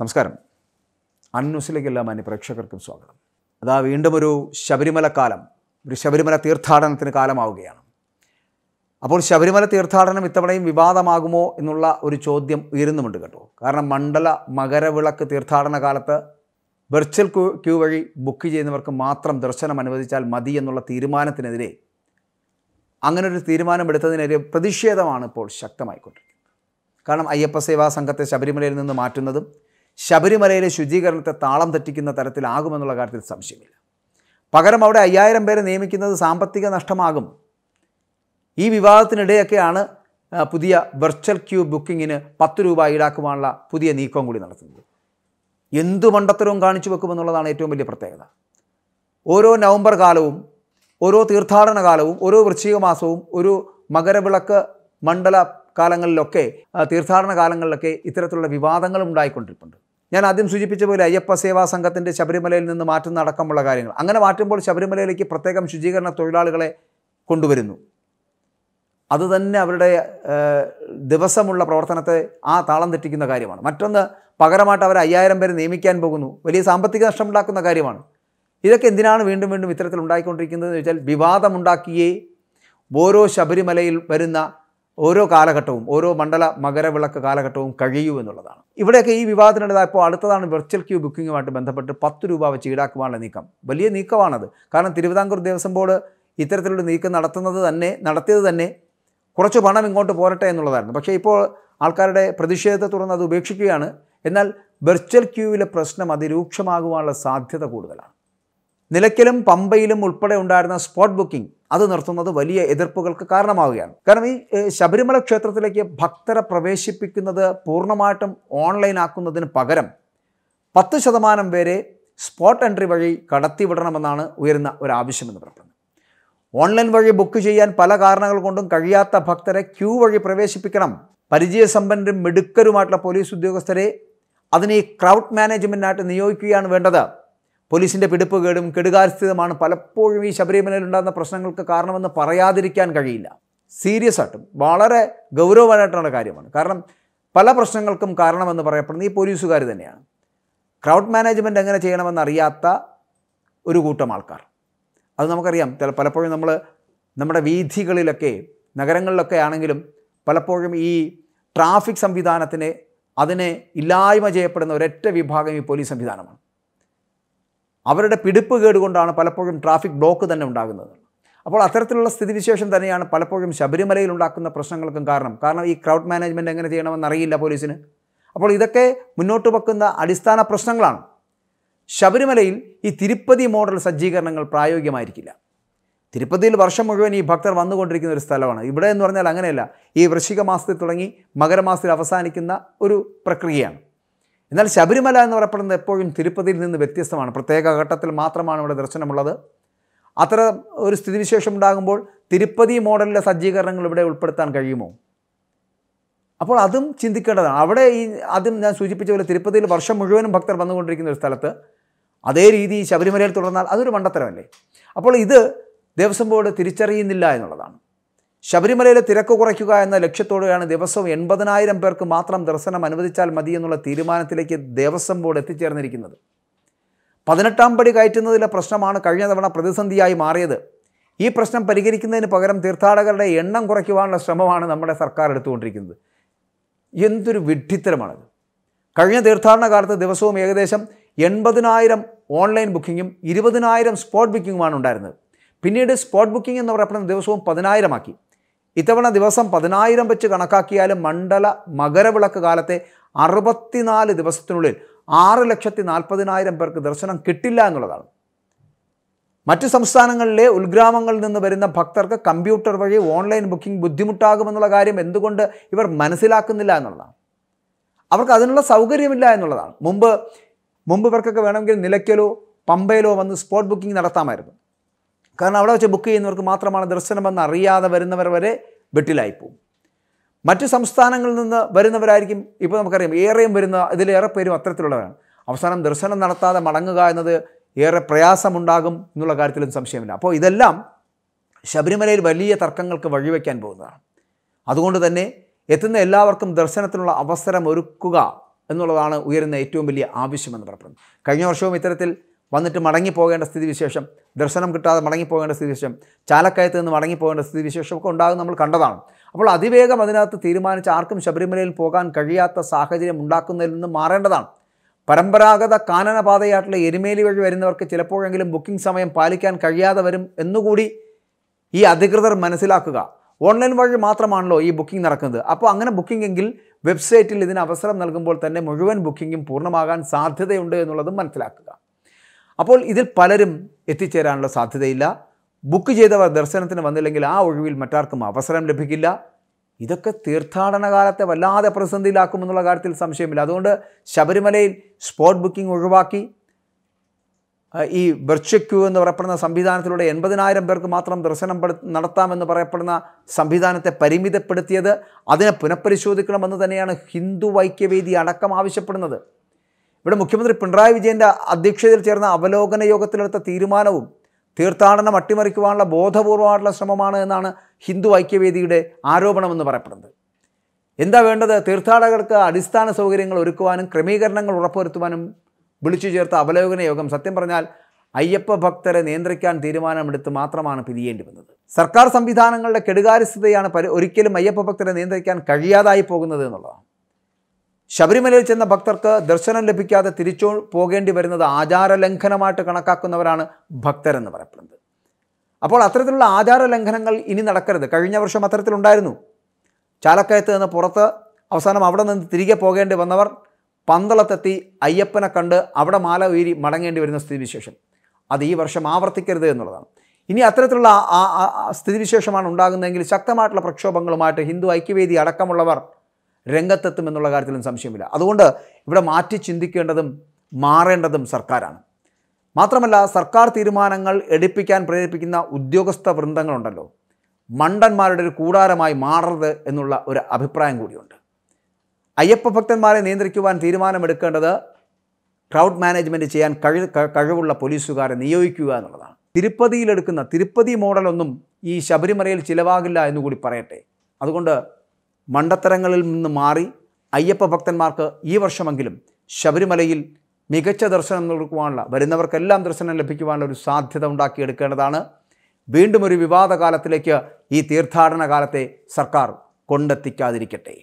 നമസ്കാരം അൺന്യൂസിലേക്ക് എല്ലാ മാന്യ പ്രേക്ഷകർക്കും സ്വാഗതം അതാ വീണ്ടും ഒരു ശബരിമല കാലം ഒരു ശബരിമല തീർത്ഥാടനത്തിന് കാലമാവുകയാണ് അപ്പോൾ ശബരിമല തീർത്ഥാടനം ഇത്തവണയും വിവാദമാകുമോ എന്നുള്ള ഒരു ചോദ്യം ഉയരുന്നുമുണ്ട് കേട്ടോ കാരണം മണ്ഡല മകരവിളക്ക് തീർത്ഥാടന കാലത്ത് വെർച്വൽ ക്യൂ വഴി ബുക്ക് ചെയ്യുന്നവർക്ക് മാത്രം ദർശനം അനുവദിച്ചാൽ മതി എന്നുള്ള തീരുമാനത്തിനെതിരെ അങ്ങനൊരു തീരുമാനമെടുത്തതിനെതിരെ പ്രതിഷേധമാണ് ഇപ്പോൾ ശക്തമായിക്കൊണ്ടിരിക്കുന്നത് കാരണം അയ്യപ്പ സേവാ സംഘത്തെ ശബരിമലയിൽ നിന്ന് മാറ്റുന്നതും ശബരിമലയിലെ ശുചീകരണത്തെ താളം തെറ്റിക്കുന്ന തരത്തിലാകുമെന്നുള്ള കാര്യത്തിൽ സംശയമില്ല പകരം അവിടെ അയ്യായിരം പേരെ നിയമിക്കുന്നത് സാമ്പത്തിക നഷ്ടമാകും ഈ വിവാദത്തിനിടെയൊക്കെയാണ് പുതിയ വെർച്വൽ ക്യൂ ബുക്കിങ്ങിന് പത്ത് രൂപ ഈടാക്കുവാനുള്ള പുതിയ നീക്കം കൂടി നടത്തുന്നത് എന്തു മണ്ടത്തരവും കാണിച്ചു വെക്കുമെന്നുള്ളതാണ് ഏറ്റവും വലിയ പ്രത്യേകത ഓരോ നവംബർ കാലവും ഓരോ തീർത്ഥാടന കാലവും ഓരോ വൃശ്ചിക മാസവും ഒരു മകരവിളക്ക് മണ്ഡല കാലങ്ങളിലൊക്കെ തീർത്ഥാടന കാലങ്ങളിലൊക്കെ ഇത്തരത്തിലുള്ള വിവാദങ്ങൾ ഉണ്ടായിക്കൊണ്ടിരിപ്പുണ്ട് ഞാൻ ആദ്യം സൂചിപ്പിച്ച പോലെ അയ്യപ്പ സേവാ സംഘത്തിൻ്റെ ശബരിമലയിൽ നിന്ന് മാറ്റുന്ന അടക്കമുള്ള കാര്യങ്ങൾ അങ്ങനെ മാറ്റുമ്പോൾ ശബരിമലയിലേക്ക് പ്രത്യേകം ശുചീകരണ തൊഴിലാളികളെ കൊണ്ടുവരുന്നു അതുതന്നെ അവരുടെ ദിവസമുള്ള പ്രവർത്തനത്തെ ആ താളം തെറ്റിക്കുന്ന കാര്യമാണ് മറ്റൊന്ന് പകരമായിട്ട് അവർ അയ്യായിരം പേരെ നിയമിക്കാൻ പോകുന്നു വലിയ സാമ്പത്തിക നഷ്ടമുണ്ടാക്കുന്ന കാര്യമാണ് ഇതൊക്കെ എന്തിനാണ് വീണ്ടും വീണ്ടും ഇത്തരത്തിൽ ഉണ്ടായിക്കൊണ്ടിരിക്കുന്നത് എന്ന് വെച്ചാൽ വിവാദമുണ്ടാക്കിയേ ഓരോ ശബരിമലയിൽ വരുന്ന ഓരോ കാലഘട്ടവും ഓരോ മണ്ഡല മകരവിളക്ക് കാലഘട്ടവും കഴിയൂ എന്നുള്ളതാണ് ഇവിടെയൊക്കെ ഈ ഇപ്പോൾ അടുത്തതാണ് വെർച്വൽ ക്യൂ ബുക്കിങ്ങുമായിട്ട് ബന്ധപ്പെട്ട് പത്ത് രൂപ വെച്ച് ഈടാക്കുവാനുള്ള നീക്കം വലിയ നീക്കമാണത് കാരണം തിരുവിതാംകൂർ ദേവസ്വം ബോർഡ് ഇത്തരത്തിലുള്ള നീക്കം നടത്തുന്നത് തന്നെ നടത്തിയത് തന്നെ കുറച്ച് പണം ഇങ്ങോട്ട് പോരട്ടെ എന്നുള്ളതായിരുന്നു പക്ഷേ ഇപ്പോൾ ആൾക്കാരുടെ പ്രതിഷേധത്തെ തുടർന്ന് അത് ഉപേക്ഷിക്കുകയാണ് എന്നാൽ വെർച്വൽ ക്യൂവിലെ പ്രശ്നം അതിരൂക്ഷമാകുവാനുള്ള സാധ്യത കൂടുതലാണ് നിലയ്ക്കലും പമ്പയിലും ഉൾപ്പെടെ ഉണ്ടായിരുന്ന സ്പോട്ട് ബുക്കിംഗ് അത് നിർത്തുന്നത് വലിയ എതിർപ്പുകൾക്ക് കാരണമാവുകയാണ് കാരണം ഈ ശബരിമല ക്ഷേത്രത്തിലേക്ക് ഭക്തരെ പ്രവേശിപ്പിക്കുന്നത് പൂർണ്ണമായിട്ടും ഓൺലൈൻ ആക്കുന്നതിന് പകരം പത്ത് ശതമാനം പേരെ സ്പോട്ട് എൻട്രി വഴി കടത്തിവിടണമെന്നാണ് ഉയരുന്ന ഒരു എന്ന് പറയുന്നത് ഓൺലൈൻ വഴി ബുക്ക് ചെയ്യാൻ പല കാരണങ്ങൾ കൊണ്ടും കഴിയാത്ത ഭക്തരെ ക്യൂ വഴി പ്രവേശിപ്പിക്കണം പരിചയസമ്പന്നരും മിടുക്കരുമായിട്ടുള്ള പോലീസ് ഉദ്യോഗസ്ഥരെ അതിനെ ക്രൗഡ് മാനേജ്മെൻറ്റിനായിട്ട് നിയോഗിക്കുകയാണ് വേണ്ടത് പോലീസിൻ്റെ കേടും കെടുകാരസ്ഥിതമാണ് പലപ്പോഴും ഈ ശബരിമലയിലുണ്ടാകുന്ന പ്രശ്നങ്ങൾക്ക് കാരണമെന്ന് പറയാതിരിക്കാൻ കഴിയില്ല സീരിയസ് ആയിട്ടും വളരെ ഗൗരവമായിട്ടുള്ള കാര്യമാണ് കാരണം പല പ്രശ്നങ്ങൾക്കും കാരണമെന്ന് പറയപ്പെടുന്നത് ഈ പോലീസുകാർ തന്നെയാണ് ക്രൗഡ് മാനേജ്മെൻറ്റ് എങ്ങനെ ചെയ്യണമെന്നറിയാത്ത ഒരു കൂട്ടം ആൾക്കാർ അത് നമുക്കറിയാം പലപ്പോഴും നമ്മൾ നമ്മുടെ വീഥികളിലൊക്കെ നഗരങ്ങളിലൊക്കെ ആണെങ്കിലും പലപ്പോഴും ഈ ട്രാഫിക് സംവിധാനത്തിനെ അതിനെ ഇല്ലായ്മ ചെയ്യപ്പെടുന്ന ഒരൊറ്റ വിഭാഗം ഈ പോലീസ് സംവിധാനമാണ് അവരുടെ പിടിപ്പ് കേടുകൊണ്ടാണ് പലപ്പോഴും ട്രാഫിക് ബ്ലോക്ക് തന്നെ ഉണ്ടാകുന്നത് അപ്പോൾ അത്തരത്തിലുള്ള സ്ഥിതിവിശേഷം തന്നെയാണ് പലപ്പോഴും ശബരിമലയിൽ ഉണ്ടാക്കുന്ന പ്രശ്നങ്ങൾക്കും കാരണം കാരണം ഈ ക്രൗഡ് മാനേജ്മെൻറ്റ് എങ്ങനെ ചെയ്യണമെന്ന് അറിയില്ല പോലീസിന് അപ്പോൾ ഇതൊക്കെ മുന്നോട്ട് വെക്കുന്ന അടിസ്ഥാന പ്രശ്നങ്ങളാണ് ശബരിമലയിൽ ഈ തിരുപ്പതി മോഡൽ സജ്ജീകരണങ്ങൾ പ്രായോഗികമായിരിക്കില്ല തിരുപ്പതിയിൽ വർഷം മുഴുവൻ ഈ ഭക്തർ വന്നുകൊണ്ടിരിക്കുന്ന ഒരു സ്ഥലമാണ് ഇവിടെ എന്ന് പറഞ്ഞാൽ അങ്ങനെയല്ല ഈ വൃശ്ചിക മാസത്തിൽ തുടങ്ങി മകരമാസത്തിൽ അവസാനിക്കുന്ന ഒരു പ്രക്രിയയാണ് എന്നാൽ ശബരിമല എന്ന് പറയപ്പെടുന്നത് എപ്പോഴും തിരുപ്പതിയിൽ നിന്ന് വ്യത്യസ്തമാണ് പ്രത്യേക ഘട്ടത്തിൽ മാത്രമാണ് ഇവിടെ ദർശനമുള്ളത് അത്ര ഒരു സ്ഥിതിവിശേഷം ഉണ്ടാകുമ്പോൾ തിരുപ്പതി മോഡലിലെ സജ്ജീകരണങ്ങൾ ഇവിടെ ഉൾപ്പെടുത്താൻ കഴിയുമോ അപ്പോൾ അതും ചിന്തിക്കേണ്ടതാണ് അവിടെ ഈ ആദ്യം ഞാൻ സൂചിപ്പിച്ച പോലെ തിരുപ്പതിയിൽ വർഷം മുഴുവനും ഭക്തർ വന്നുകൊണ്ടിരിക്കുന്ന ഒരു സ്ഥലത്ത് അതേ രീതി ശബരിമലയിൽ തുടർന്നാൽ അതൊരു മണ്ടത്തരമല്ലേ അപ്പോൾ ഇത് ദേവസ്വം ബോർഡ് തിരിച്ചറിയുന്നില്ല എന്നുള്ളതാണ് ശബരിമലയിലെ തിരക്ക് കുറയ്ക്കുക എന്ന ലക്ഷ്യത്തോടെയാണ് ദിവസവും എൺപതിനായിരം പേർക്ക് മാത്രം ദർശനം അനുവദിച്ചാൽ മതി എന്നുള്ള തീരുമാനത്തിലേക്ക് ദേവസ്വം ബോർഡ് എത്തിച്ചേർന്നിരിക്കുന്നത് പതിനെട്ടാം പടി കയറ്റുന്നതിലെ പ്രശ്നമാണ് കഴിഞ്ഞ തവണ പ്രതിസന്ധിയായി മാറിയത് ഈ പ്രശ്നം പരിഹരിക്കുന്നതിന് പകരം തീർത്ഥാടകരുടെ എണ്ണം കുറയ്ക്കുവാനുള്ള ശ്രമമാണ് നമ്മുടെ സർക്കാർ എടുത്തുകൊണ്ടിരിക്കുന്നത് എന്തൊരു വിഡ്ഢിത്തരമാണത് കഴിഞ്ഞ തീർത്ഥാടന കാലത്ത് ദിവസവും ഏകദേശം എൺപതിനായിരം ഓൺലൈൻ ബുക്കിങ്ങും ഇരുപതിനായിരം സ്പോട്ട് ബുക്കിങ്ങുമാണ് ഉണ്ടായിരുന്നത് പിന്നീട് സ്പോട്ട് ബുക്കിംഗ് എന്ന് പറയപ്പെടുന്ന ദിവസവും പതിനായിരമാക്കി ഇത്തവണ ദിവസം പതിനായിരം വെച്ച് കണക്കാക്കിയാലും മണ്ഡല മകരവിളക്ക് കാലത്തെ അറുപത്തിനാല് ദിവസത്തിനുള്ളിൽ ആറ് ലക്ഷത്തി നാൽപ്പതിനായിരം പേർക്ക് ദർശനം കിട്ടില്ല എന്നുള്ളതാണ് മറ്റ് സംസ്ഥാനങ്ങളിലെ ഉൾഗ്രാമങ്ങളിൽ നിന്ന് വരുന്ന ഭക്തർക്ക് കമ്പ്യൂട്ടർ വഴി ഓൺലൈൻ ബുക്കിംഗ് ബുദ്ധിമുട്ടാകുമെന്നുള്ള കാര്യം എന്തുകൊണ്ട് ഇവർ മനസ്സിലാക്കുന്നില്ല എന്നുള്ളതാണ് അവർക്ക് അതിനുള്ള സൗകര്യമില്ല എന്നുള്ളതാണ് മുമ്പ് മുമ്പ് ഇവർക്കൊക്കെ വേണമെങ്കിൽ നിലയ്ക്കലോ പമ്പയിലോ വന്ന് സ്പോട്ട് ബുക്കിംഗ് നടത്താമായിരുന്നു കാരണം അവിടെ വെച്ച് ബുക്ക് ചെയ്യുന്നവർക്ക് മാത്രമാണ് ദർശനമെന്ന് അറിയാതെ വരുന്നവർ വരെ വെട്ടിലായിപ്പോവും പോകും മറ്റ് സംസ്ഥാനങ്ങളിൽ നിന്ന് വരുന്നവരായിരിക്കും ഇപ്പോൾ നമുക്കറിയാം ഏറെയും വരുന്ന ഇതിലേറെ പേരും അത്തരത്തിലുള്ളവരാണ് അവസാനം ദർശനം നടത്താതെ മടങ്ങുക എന്നത് ഏറെ പ്രയാസമുണ്ടാകും എന്നുള്ള കാര്യത്തിലും സംശയമില്ല അപ്പോൾ ഇതെല്ലാം ശബരിമലയിൽ വലിയ തർക്കങ്ങൾക്ക് വഴിവെക്കാൻ പോകുന്നതാണ് അതുകൊണ്ട് തന്നെ എത്തുന്ന എല്ലാവർക്കും ദർശനത്തിനുള്ള അവസരം ഒരുക്കുക എന്നുള്ളതാണ് ഉയരുന്ന ഏറ്റവും വലിയ ആവശ്യമെന്ന് പറയപ്പെടുന്നത് കഴിഞ്ഞ വർഷവും ഇത്തരത്തിൽ വന്നിട്ട് മടങ്ങിപ്പോകേണ്ട സ്ഥിതിവിശേഷം ദർശനം കിട്ടാതെ മടങ്ങിപ്പോകേണ്ട സ്ഥിതിവിശേഷം ചാലക്കയത്ത് നിന്ന് മടങ്ങിപ്പോകേണ്ട സ്ഥിതിവിശേഷമൊക്കെ ഉണ്ടാകും നമ്മൾ കണ്ടതാണ് അപ്പോൾ അതിവേഗം അതിനകത്ത് തീരുമാനിച്ച് ആർക്കും ശബരിമലയിൽ പോകാൻ കഴിയാത്ത സാഹചര്യം ഉണ്ടാക്കുന്നതിൽ നിന്ന് മാറേണ്ടതാണ് പരമ്പരാഗത കാനനപാതയായിട്ടുള്ള എരുമേലി വഴി വരുന്നവർക്ക് ചിലപ്പോഴെങ്കിലും ബുക്കിംഗ് സമയം പാലിക്കാൻ കഴിയാതെ വരും എന്നുകൂടി ഈ അധികൃതർ മനസ്സിലാക്കുക ഓൺലൈൻ വഴി മാത്രമാണല്ലോ ഈ ബുക്കിംഗ് നടക്കുന്നത് അപ്പോൾ അങ്ങനെ ബുക്കിംഗ് എങ്കിൽ വെബ്സൈറ്റിൽ ഇതിന് അവസരം നൽകുമ്പോൾ തന്നെ മുഴുവൻ ബുക്കിങ്ങും പൂർണ്ണമാകാൻ സാധ്യതയുണ്ട് എന്നുള്ളതും മനസ്സിലാക്കുക അപ്പോൾ ഇതിൽ പലരും എത്തിച്ചേരാനുള്ള സാധ്യതയില്ല ബുക്ക് ചെയ്തവർ ദർശനത്തിന് വന്നില്ലെങ്കിൽ ആ ഒഴിവിൽ മറ്റാർക്കും അവസരം ലഭിക്കില്ല ഇതൊക്കെ തീർത്ഥാടന കാലത്തെ വല്ലാതെ പ്രതിസന്ധിയിലാക്കുമെന്നുള്ള കാര്യത്തിൽ സംശയമില്ല അതുകൊണ്ട് ശബരിമലയിൽ സ്പോട്ട് ബുക്കിംഗ് ഒഴിവാക്കി ഈ വെർച്വക്യൂ എന്ന് പറയപ്പെടുന്ന സംവിധാനത്തിലൂടെ എൺപതിനായിരം പേർക്ക് മാത്രം ദർശനം നടത്താമെന്ന് പറയപ്പെടുന്ന സംവിധാനത്തെ പരിമിതപ്പെടുത്തിയത് അതിനെ പുനഃപരിശോധിക്കണമെന്ന് തന്നെയാണ് ഹിന്ദു ഐക്യവേദി അടക്കം ആവശ്യപ്പെടുന്നത് ഇവിടെ മുഖ്യമന്ത്രി പിണറായി വിജയൻ്റെ അധ്യക്ഷതയിൽ ചേർന്ന അവലോകന യോഗത്തിലെടുത്ത തീരുമാനവും തീർത്ഥാടനം അട്ടിമറിക്കുവാനുള്ള ബോധപൂർവമായിട്ടുള്ള ശ്രമമാണ് എന്നാണ് ഹിന്ദു ഐക്യവേദിയുടെ ആരോപണമെന്ന് പറയപ്പെടുന്നത് എന്താ വേണ്ടത് തീർത്ഥാടകർക്ക് അടിസ്ഥാന സൗകര്യങ്ങൾ ഒരുക്കുവാനും ക്രമീകരണങ്ങൾ ഉറപ്പുവരുത്തുവാനും വിളിച്ചു ചേർത്ത അവലോകന യോഗം സത്യം പറഞ്ഞാൽ അയ്യപ്പ ഭക്തരെ നിയന്ത്രിക്കാൻ തീരുമാനമെടുത്ത് മാത്രമാണ് പിരിയേണ്ടി വന്നത് സർക്കാർ സംവിധാനങ്ങളുടെ കെടുകാര്യസ്ഥതയാണ് പരി ഒരിക്കലും അയ്യപ്പ ഭക്തരെ നിയന്ത്രിക്കാൻ കഴിയാതായി പോകുന്നത് എന്നുള്ളതാണ് ശബരിമലയിൽ ചെന്ന ഭക്തർക്ക് ദർശനം ലഭിക്കാതെ തിരിച്ചു പോകേണ്ടി വരുന്നത് ആചാരലംഘനമായിട്ട് കണക്കാക്കുന്നവരാണ് ഭക്തരെന്ന് പറയപ്പെടുന്നത് അപ്പോൾ അത്തരത്തിലുള്ള ആചാര ലംഘനങ്ങൾ ഇനി നടക്കരുത് കഴിഞ്ഞ വർഷം അത്തരത്തിലുണ്ടായിരുന്നു ചാലക്കയത്ത് നിന്ന് പുറത്ത് അവസാനം അവിടെ നിന്ന് തിരികെ പോകേണ്ടി വന്നവർ പന്തളത്തെത്തി അയ്യപ്പനെ കണ്ട് അവിടെ മാല ഉയരി മടങ്ങേണ്ടി വരുന്ന സ്ഥിതിവിശേഷം അത് ഈ വർഷം ആവർത്തിക്കരുത് എന്നുള്ളതാണ് ഇനി അത്തരത്തിലുള്ള സ്ഥിതിവിശേഷമാണ് ഉണ്ടാകുന്നതെങ്കിൽ ശക്തമായിട്ടുള്ള പ്രക്ഷോഭങ്ങളുമായിട്ട് ഹിന്ദു ഐക്യവേദി അടക്കമുള്ളവർ രംഗത്തെത്തുമെന്നുള്ള എന്നുള്ള കാര്യത്തിലും സംശയമില്ല അതുകൊണ്ട് ഇവിടെ മാറ്റി ചിന്തിക്കേണ്ടതും മാറേണ്ടതും സർക്കാരാണ് മാത്രമല്ല സർക്കാർ തീരുമാനങ്ങൾ എടുപ്പിക്കാൻ പ്രേരിപ്പിക്കുന്ന ഉദ്യോഗസ്ഥ വൃന്ദങ്ങളുണ്ടല്ലോ മണ്ടന്മാരുടെ ഒരു കൂടാരമായി മാറരുത് എന്നുള്ള ഒരു അഭിപ്രായം കൂടിയുണ്ട് അയ്യപ്പ ഭക്തന്മാരെ നിയന്ത്രിക്കുവാൻ തീരുമാനമെടുക്കേണ്ടത് ക്രൗഡ് മാനേജ്മെൻറ്റ് ചെയ്യാൻ കഴി കഴിവുള്ള പോലീസുകാരെ നിയോഗിക്കുക എന്നുള്ളതാണ് തിരുപ്പതിയിലെടുക്കുന്ന തിരുപ്പതി മോഡലൊന്നും ഈ ശബരിമലയിൽ ചിലവാകില്ല എന്നുകൂടി പറയട്ടെ അതുകൊണ്ട് മണ്ടത്തരങ്ങളിൽ നിന്ന് മാറി അയ്യപ്പ ഭക്തന്മാർക്ക് ഈ വർഷമെങ്കിലും ശബരിമലയിൽ മികച്ച ദർശനം നൽകുവാനുള്ള വരുന്നവർക്കെല്ലാം ദർശനം ലഭിക്കുവാനുള്ള ഒരു സാധ്യത ഉണ്ടാക്കിയെടുക്കേണ്ടതാണ് വീണ്ടും ഒരു വിവാദ കാലത്തിലേക്ക് ഈ തീർത്ഥാടന കാലത്തെ സർക്കാർ കൊണ്ടെത്തിക്കാതിരിക്കട്ടെ